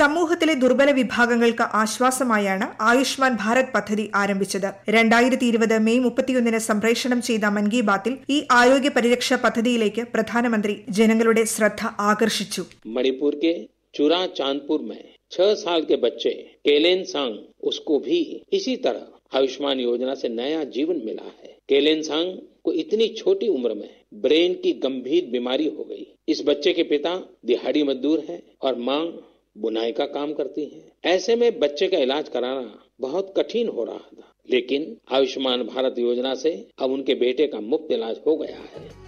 സമൂഹത്തിലെ ദുർബല വിഭാഗങ്ങൾക്ക് ആശ്വാസമായാണ് ആയുഷ്മാൻ ഭാരത് പദ്ധതി ആരംഭിച്ചത് രണ്ടായിരത്തി ഇരുപത് മെയ് മുപ്പത്തിയൊന്നിന് സംപ്രേഷണം ചെയ്ത മൻ കി ബാത്തിൽ ഈ ആരോഗ്യ പരിരക്ഷ പദ്ധതിയിലേക്ക് പ്രധാനമന്ത്രി ജനങ്ങളുടെ ശ്രദ്ധ ആകർഷിച്ചു മണിപ്പൂർ ചുരാ ചാന്ദ്പൂർ छह साल के बच्चे केलेन सांग उसको भी इसी तरह आयुष्मान योजना से नया जीवन मिला है केलेन सांग को इतनी छोटी उम्र में ब्रेन की गंभीर बीमारी हो गई इस बच्चे के पिता दिहाड़ी मजदूर है और माँ बुनाई का काम करती हैं ऐसे में बच्चे का इलाज कराना बहुत कठिन हो रहा था लेकिन आयुष्मान भारत योजना से अब उनके बेटे का मुफ्त इलाज हो गया है